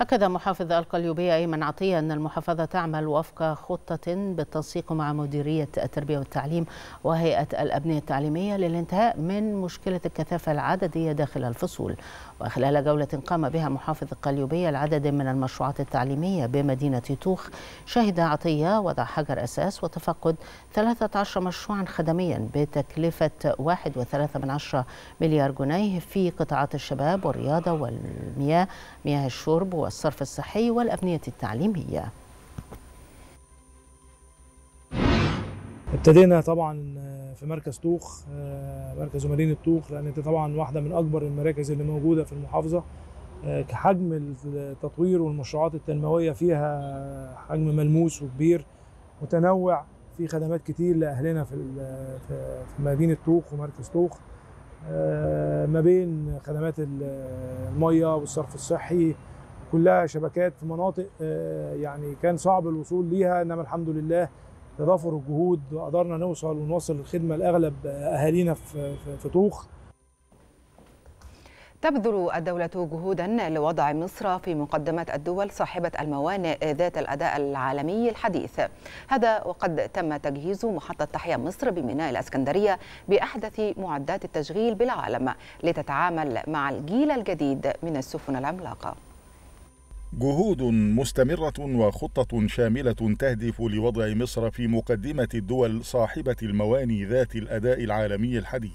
أكد محافظ القليوبية أيمن عطية أن المحافظة تعمل وفق خطة بالتنسيق مع مديرية التربية والتعليم وهيئة الأبنية التعليمية للانتهاء من مشكلة الكثافة العددية داخل الفصول وخلال جولة قام بها محافظ القليوبية العدد من المشروعات التعليمية بمدينة توخ شهد عطية وضع حجر أساس وتفقد 13 مشروعا خدميا بتكلفة 1.3 مليار جنيه في قطاعات الشباب والرياضة والمياه مياه الشرب والصرف الصحي والأبنية التعليمية ابتدينا طبعا آه، في مركز طوخ آه، مركز مدينه طوخ لان دي طبعا واحده من اكبر المراكز اللي موجوده في المحافظه آه، كحجم التطوير والمشروعات التنمويه فيها حجم ملموس وكبير متنوع في خدمات كتير لاهلنا في في مدينه طوخ ومركز طوخ ما بين خدمات الميه والصرف الصحي كلها شبكات في مناطق يعني كان صعب الوصول ليها انما الحمد لله تضافر الجهود قدرنا نوصل ونوصل الخدمه لاغلب آه، اهالينا في في طوخ تبذل الدولة جهودا لوضع مصر في مقدمة الدول صاحبة الموانئ آه، ذات الأداء العالمي الحديث هذا وقد تم تجهيز محطة تحيا مصر بميناء الأسكندرية بأحدث معدات التشغيل بالعالم لتتعامل مع الجيل الجديد من السفن العملاقة جهود مستمرة وخطة شاملة تهدف لوضع مصر في مقدمة الدول صاحبة المواني ذات الأداء العالمي الحديث.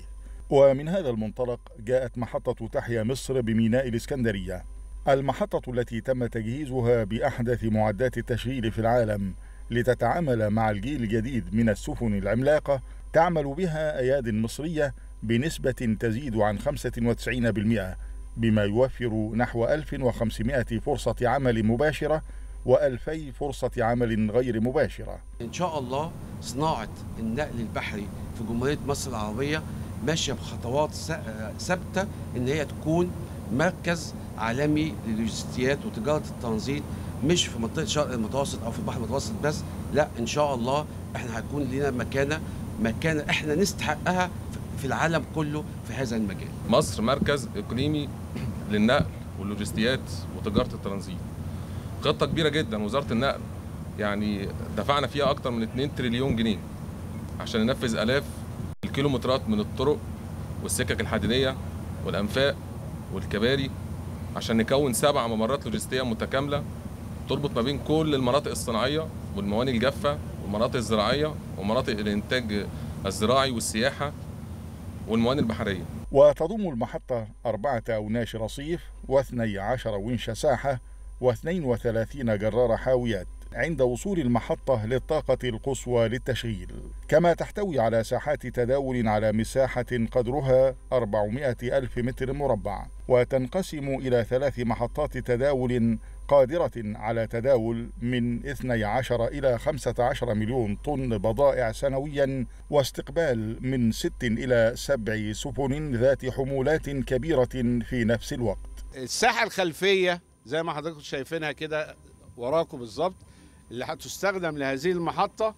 ومن هذا المنطلق جاءت محطة تحيا مصر بميناء الإسكندرية. المحطة التي تم تجهيزها بأحدث معدات التشغيل في العالم لتتعامل مع الجيل الجديد من السفن العملاقة تعمل بها أياد مصرية بنسبة تزيد عن 95% بما يوفر نحو 1500 فرصة عمل مباشرة و2000 فرصة عمل غير مباشرة إن شاء الله صناعة النقل البحري في جمهورية مصر العربية ماشية بخطوات ثابتة إن هي تكون مركز عالمي للوجستيات وتجارة الترانزيت مش في منطقة الشرق المتوسط أو في البحر المتوسط بس لا إن شاء الله إحنا هتكون لنا مكانة مكانة إحنا نستحقها في العالم كله في هذا المجال مصر مركز إقليمي للنقل واللوجستيات وتجارة الترانزيت خطة كبيرة جدا وزارة النقل يعني دفعنا فيها أكتر من 2 تريليون جنيه عشان ننفذ آلاف الكيلومترات من الطرق والسكك الحديدية والأنفاق والكباري عشان نكون سبع ممرات لوجستية متكاملة تربط ما بين كل المناطق الصناعية والمواني الجافة والمناطق الزراعية ومناطق الإنتاج الزراعي والسياحة والموانئ البحرية وتضم المحطة أربعة أوناش رصيف واثني عشر ونش ساحة واثنين وثلاثين جرار حاويات عند وصول المحطة للطاقة القصوى للتشغيل كما تحتوي على ساحات تداول على مساحة قدرها 400 ألف متر مربع وتنقسم إلى ثلاث محطات تداول قادرة على تداول من 12 إلى 15 مليون طن بضائع سنويا واستقبال من 6 إلى 7 سفن ذات حمولات كبيرة في نفس الوقت الساحة الخلفية زي ما حضراتكم شايفينها كده وراكم بالظبط اللي هتستخدم لهذه المحطة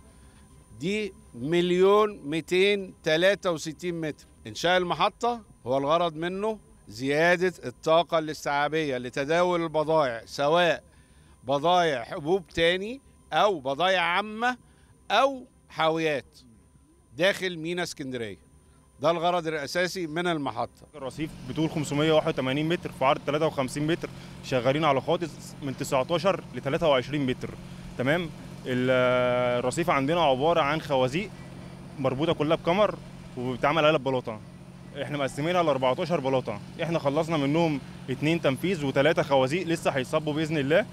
دي مليون 263 متر إنشاء المحطة هو الغرض منه زيادة الطاقة الاستيعابية لتداول البضائع سواء بضائع حبوب تاني أو بضائع عامة أو حاويات داخل مينا اسكندرية ده الغرض الأساسي من المحطة الرصيف بطول 581 متر في عرض 53 متر شغالين على خاطص من 19 ل 23 متر تمام الرصيف عندنا عبارة عن خوازيق مربوطة كلها بكمر وبتعمل قلب بلاطة احنا مقسمينها ل 14 بلاطه احنا خلصنا منهم اثنين تنفيذ وثلاثه خوازيق لسه هيصبوا باذن الله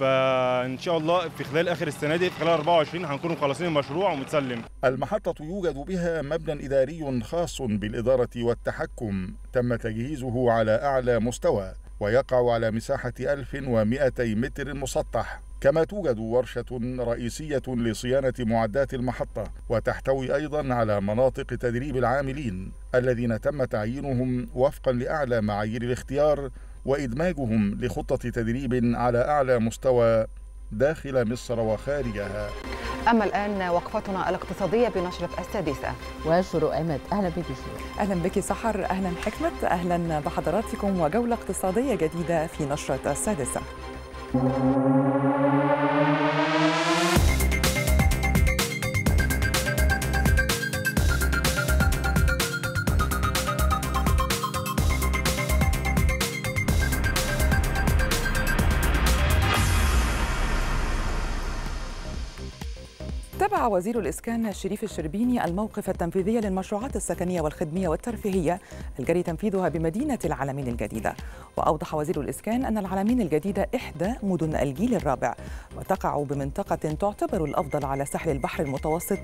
فان شاء الله في خلال اخر السنه دي خلال 24 هنكون مخلصين المشروع ومتسلم. المحطه يوجد بها مبنى اداري خاص بالاداره والتحكم تم تجهيزه على اعلى مستوى ويقع على مساحه 1200 متر مسطح كما توجد ورشة رئيسية لصيانة معدات المحطة وتحتوي أيضا على مناطق تدريب العاملين الذين تم تعيينهم وفقا لأعلى معايير الاختيار وإدماجهم لخطة تدريب على أعلى مستوى داخل مصر وخارجها أما الآن وقفتنا الاقتصادية بنشرة السادسة وشروق أمد أهلا بك أهلا بك سحر أهلا حكمة أهلا بحضراتكم وجولة اقتصادية جديدة في نشرة السادسة Thank you. وزير الإسكان شريف الشربيني الموقف التنفيذي للمشروعات السكنية والخدمية والترفيهية الجري تنفيذها بمدينة العالمين الجديدة وأوضح وزير الإسكان أن العالمين الجديدة إحدى مدن الجيل الرابع وتقع بمنطقة تعتبر الأفضل على ساحل البحر المتوسط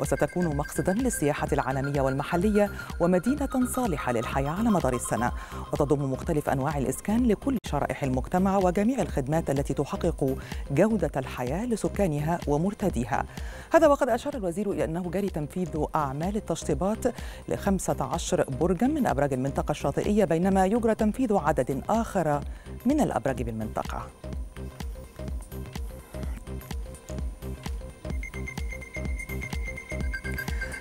وستكون مقصدا للسياحة العالمية والمحلية ومدينة صالحة للحياة على مدار السنة وتضم مختلف أنواع الإسكان لكل شرائح المجتمع وجميع الخدمات التي تحقق جودة الحياة لسكانها ومرتديها هذا وقد أشار الوزير إلى أنه جاري تنفيذ أعمال التشطيبات ل 15 برجا من أبراج المنطقة الشاطئية بينما يجرى تنفيذ عدد آخر من الأبراج بالمنطقة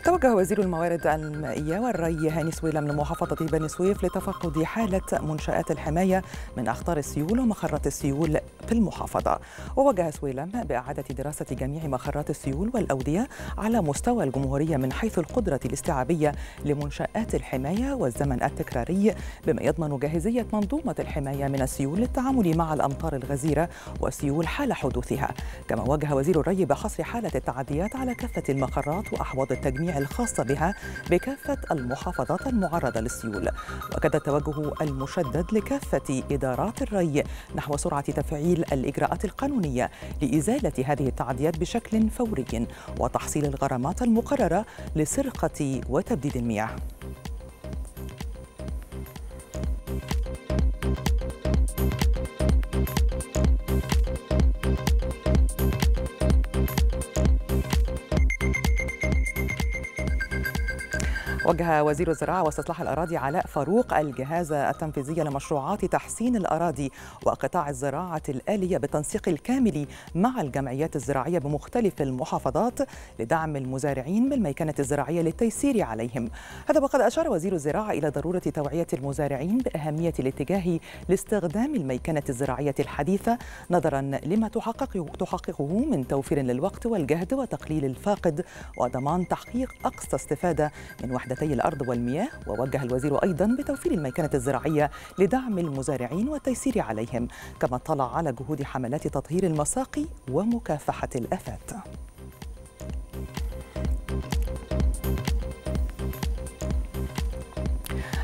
توجه وزير الموارد المائية والري هاني سويلم لمحافظة بني سويف لتفقد حالة منشآت الحماية من أخطار السيول ومخرات السيول في المحافظة ووجه سويلم بإعادة دراسة جميع مخرات السيول والأودية على مستوى الجمهورية من حيث القدرة الاستيعابية لمنشآت الحماية والزمن التكراري بما يضمن جاهزية منظومة الحماية من السيول للتعامل مع الأمطار الغزيرة والسيول حال حدوثها كما وجه وزير الري بحصر حالة التعديات على كافة المخرات وأحواض التجميع الخاصة بها بكافة المحافظات المعرضة للسيول وكذا التوجه المشدد لكافة إدارات الري نحو سرعة تفعيل الإجراءات القانونية لإزالة هذه التعديات بشكل فوري وتحصيل الغرامات المقررة لسرقة وتبديد المياه وجه وزير الزراعة واستصلاح الأراضي علاء فاروق الجهاز التنفيذي لمشروعات تحسين الأراضي وقطاع الزراعة الآلية بالتنسيق الكامل مع الجمعيات الزراعية بمختلف المحافظات لدعم المزارعين بالميكنة الزراعية للتيسير عليهم هذا وقد أشار وزير الزراعة إلى ضرورة توعية المزارعين بأهمية الاتجاه لاستخدام الميكنة الزراعية الحديثة نظرا لما تحققه, تحققه من توفير للوقت والجهد وتقليل الفاقد وضمان تحقيق أقصى استفادة من وحدتي وزارتي الأرض والمياه ووجه الوزير أيضا بتوفير الميكنة الزراعية لدعم المزارعين والتيسير عليهم كما اطلع على جهود حملات تطهير المساقي ومكافحة الآفات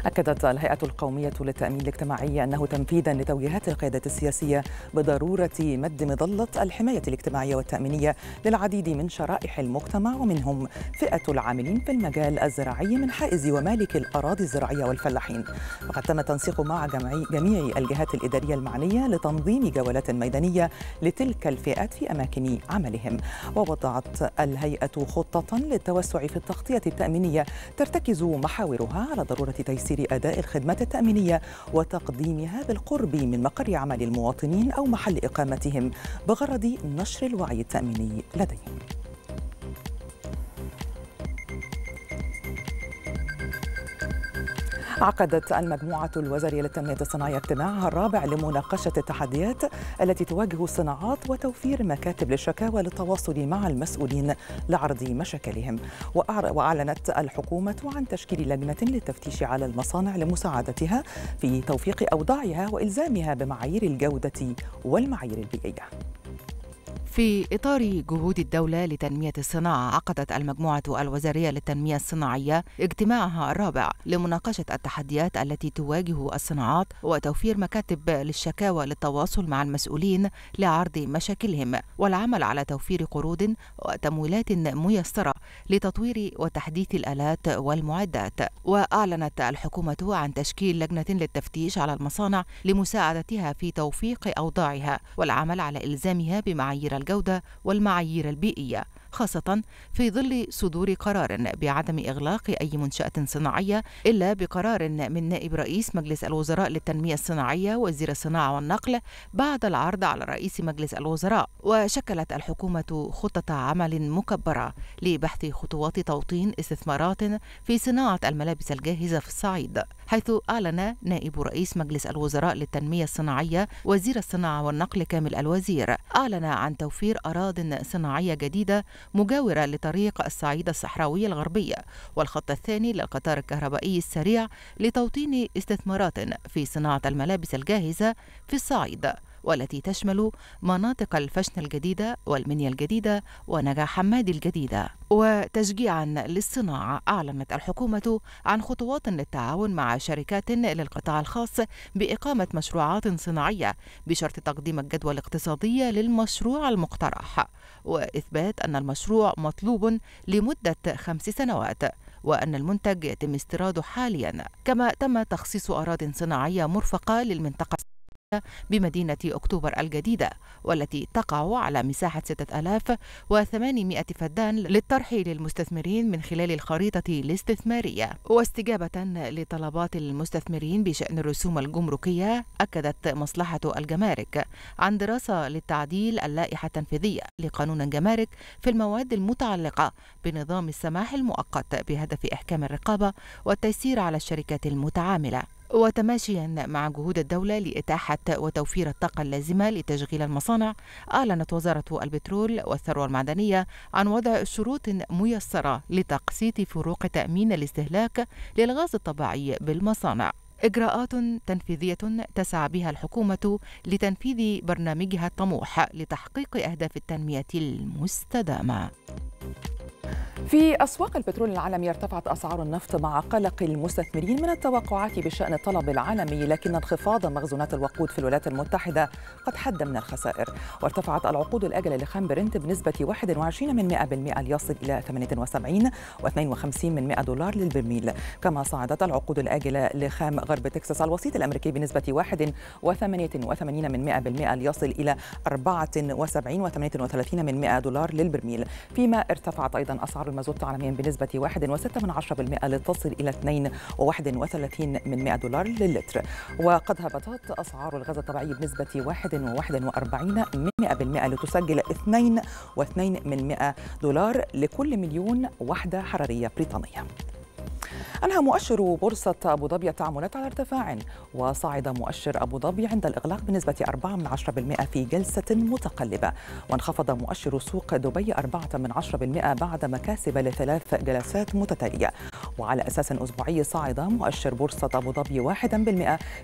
أكدت الهيئة القومية للتأمين الاجتماعي أنه تنفيذا لتوجيهات القيادة السياسية بضرورة مد مظلة الحماية الاجتماعية والتأمينية للعديد من شرائح المجتمع ومنهم فئة العاملين في المجال الزراعي من حائز ومالك الأراضي الزراعية والفلاحين وقد تم تنسيق مع جميع الجهات الإدارية المعنية لتنظيم جولات ميدانية لتلك الفئات في أماكن عملهم ووضعت الهيئة خطة للتوسع في التغطية التأمينية ترتكز محاورها على ضرورة تيسير تيسير أداء الخدمات التأمينية وتقديمها بالقرب من مقر عمل المواطنين أو محل إقامتهم بغرض نشر الوعي التأميني لديهم عقدت المجموعة الوزارية للتنمية الصناعية اجتماعها الرابع لمناقشة التحديات التي تواجه الصناعات وتوفير مكاتب للشكاوى للتواصل مع المسؤولين لعرض مشاكلهم وأعلنت الحكومة عن تشكيل لجنة للتفتيش على المصانع لمساعدتها في توفيق أوضاعها وإلزامها بمعايير الجودة والمعايير البيئية في إطار جهود الدولة لتنمية الصناعة عقدت المجموعة الوزارية للتنمية الصناعية اجتماعها الرابع لمناقشة التحديات التي تواجه الصناعات وتوفير مكاتب للشكاوى للتواصل مع المسؤولين لعرض مشاكلهم والعمل على توفير قروض وتمويلات ميسرة لتطوير وتحديث الآلات والمعدات وأعلنت الحكومة عن تشكيل لجنة للتفتيش على المصانع لمساعدتها في توفيق أوضاعها والعمل على إلزامها بمعايير الجودة والمعايير البيئية خاصة في ظل صدور قرار بعدم إغلاق أي منشأة صناعية إلا بقرار من نائب رئيس مجلس الوزراء للتنمية الصناعية وزير الصناعة والنقل بعد العرض على رئيس مجلس الوزراء وشكلت الحكومة خطة عمل مكبرة لبحث خطوات توطين استثمارات في صناعة الملابس الجاهزة في الصعيد حيث أعلن نائب رئيس مجلس الوزراء للتنمية الصناعية وزير الصناعة والنقل كامل الوزير أعلن عن توفير أراض صناعية جديدة مجاورة لطريق الصعيد الصحراوي الغربية والخط الثاني للقطار الكهربائي السريع لتوطين استثمارات في صناعة الملابس الجاهزة في الصعيد والتي تشمل مناطق الفشن الجديدة والمنيا الجديدة ونجا حمادي الجديدة وتشجيعا للصناعة أعلنت الحكومة عن خطوات للتعاون مع شركات للقطاع الخاص بإقامة مشروعات صناعية بشرط تقديم الجدوى الاقتصادية للمشروع المقترح وإثبات أن المشروع مطلوب لمدة خمس سنوات وأن المنتج يتم استيراده حاليا كما تم تخصيص أراض صناعية مرفقة للمنطقة بمدينة أكتوبر الجديدة والتي تقع على مساحة 6800 فدان للطرح للمستثمرين من خلال الخريطة الاستثمارية واستجابة لطلبات المستثمرين بشأن الرسوم الجمركية أكدت مصلحة الجمارك عن دراسة للتعديل اللائحة التنفيذية لقانون الجمارك في المواد المتعلقة بنظام السماح المؤقت بهدف إحكام الرقابة والتيسير على الشركات المتعاملة وتماشيا مع جهود الدولة لإتاحة وتوفير الطاقة اللازمة لتشغيل المصانع أعلنت وزارة البترول والثروة المعدنية عن وضع شروط ميسرة لتقسيط فروق تأمين الاستهلاك للغاز الطبيعي بالمصانع إجراءات تنفيذية تسعى بها الحكومة لتنفيذ برنامجها الطموح لتحقيق أهداف التنمية المستدامة. في أسواق البترول العالمي ارتفعت أسعار النفط مع قلق المستثمرين من التوقعات بشأن الطلب العالمي لكن انخفاض مخزونات الوقود في الولايات المتحدة قد حد من الخسائر وارتفعت العقود الأجلة لخام برنت بنسبة 21 من 100% ليصل إلى 78 و52 من 100 دولار للبرميل كما صعدت العقود الآجلة لخام غرب تكساس الوسيط الأمريكي بنسبة 81 من 100% ليصل إلى 74 و38 من 100 دولار للبرميل فيما ارتفعت أيضا أسعار المازوت عالميا بنسبة 1.6% لتصل إلى 2.31 من 100 دولار للتر وقد هبطت أسعار الغاز الطبيعي بنسبة 1.41 من 100% لتسجل 2.2 من 100 دولار لكل مليون وحدة حرارية بريطانية أنهى مؤشر بورصة أبو ظبي التعاملات على ارتفاع وصعد مؤشر أبو ظبي عند الإغلاق بنسبة 4% في جلسة متقلبة وانخفض مؤشر سوق دبي 4% بعد مكاسب لثلاث جلسات متتالية وعلى أساس أسبوعي صعد مؤشر بورصة أبو ظبي 1%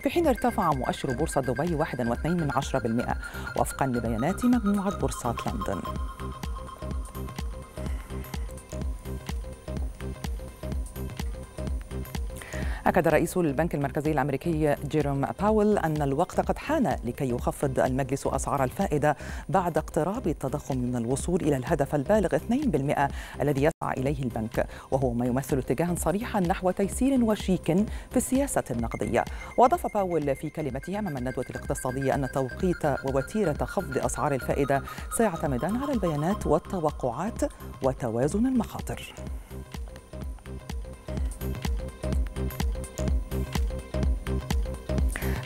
في حين ارتفع مؤشر بورصة دبي 1.2% وفقا لبيانات مجموعة بورصات لندن أكد رئيس البنك المركزي الأمريكي جيروم باول أن الوقت قد حان لكي يخفض المجلس أسعار الفائدة بعد اقتراب التضخم من الوصول إلى الهدف البالغ 2% الذي يسعى إليه البنك وهو ما يمثل اتجاها صريحا نحو تيسير وشيك في السياسة النقدية وأضاف باول في كلمته أمام الندوة الاقتصادية أن توقيت ووتيرة خفض أسعار الفائدة سيعتمدان على البيانات والتوقعات وتوازن المخاطر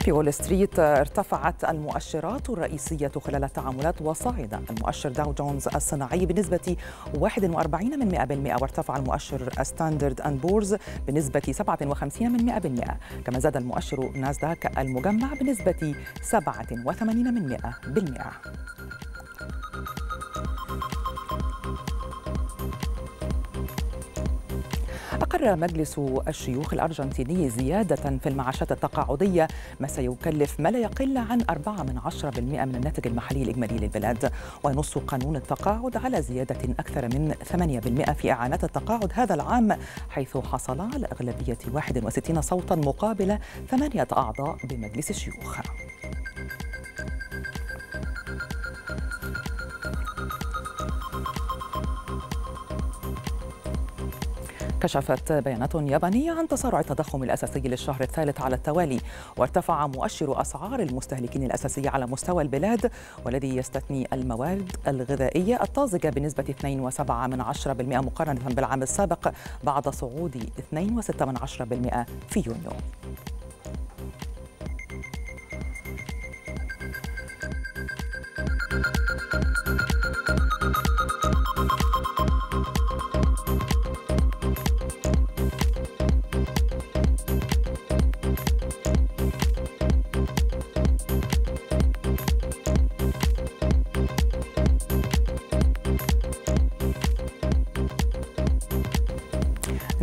في وول ستريت ارتفعت المؤشرات الرئيسية خلال التعاملات وصعد المؤشر داو جونز الصناعي بنسبة 41 من 100% وارتفع المؤشر ستاندرد أند بورز بنسبة 57 من 100% كما زاد المؤشر ناسداك المجمع بنسبة 87 من 100% أقر مجلس الشيوخ الأرجنتيني زيادة في المعاشات التقاعدية ما سيكلف ما لا يقل عن 4 من من الناتج المحلي الإجمالي للبلاد وينص قانون التقاعد على زيادة أكثر من 8% في إعانات التقاعد هذا العام حيث حصل على أغلبية 61 صوتا مقابل ثمانية أعضاء بمجلس الشيوخ كشفت بيانات يابانية عن تسارع التضخم الأساسي للشهر الثالث على التوالي وارتفع مؤشر أسعار المستهلكين الأساسية على مستوى البلاد والذي يستثني المواد الغذائية الطازجة بنسبة 2.7% مقارنة بالعام السابق بعد صعود 2.6% في يونيو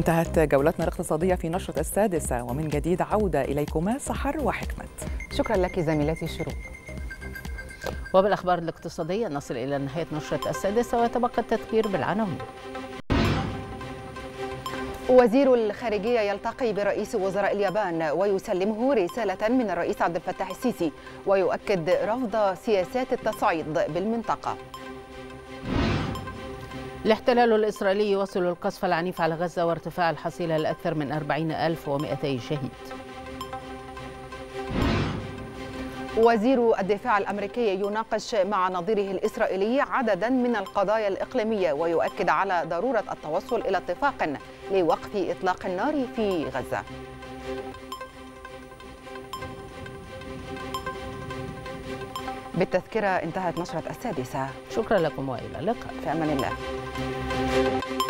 انتهت جولتنا الاقتصادية في نشرة السادسة ومن جديد عودة إليكما سحر وحكمة شكرا لك زميلتي شروق وبالأخبار الاقتصادية نصل إلى نهاية نشرة السادسة ويتبقى التذكير بالعناوين وزير الخارجية يلتقي برئيس وزراء اليابان ويسلمه رسالة من الرئيس عبد الفتاح السيسي ويؤكد رفض سياسات التصعيد بالمنطقة الاحتلال الإسرائيلي يواصل القصف العنيف على غزة وارتفاع الحصيلة لأكثر من 40200 شهيد وزير الدفاع الامريكي يناقش مع نظيره الاسرائيلي عددا من القضايا الاقليميه ويؤكد على ضروره التوصل الى اتفاق لوقف اطلاق النار في غزه بالتذكرة انتهت نشرة السادسة شكرا لكم وإلى اللقاء في أمان الله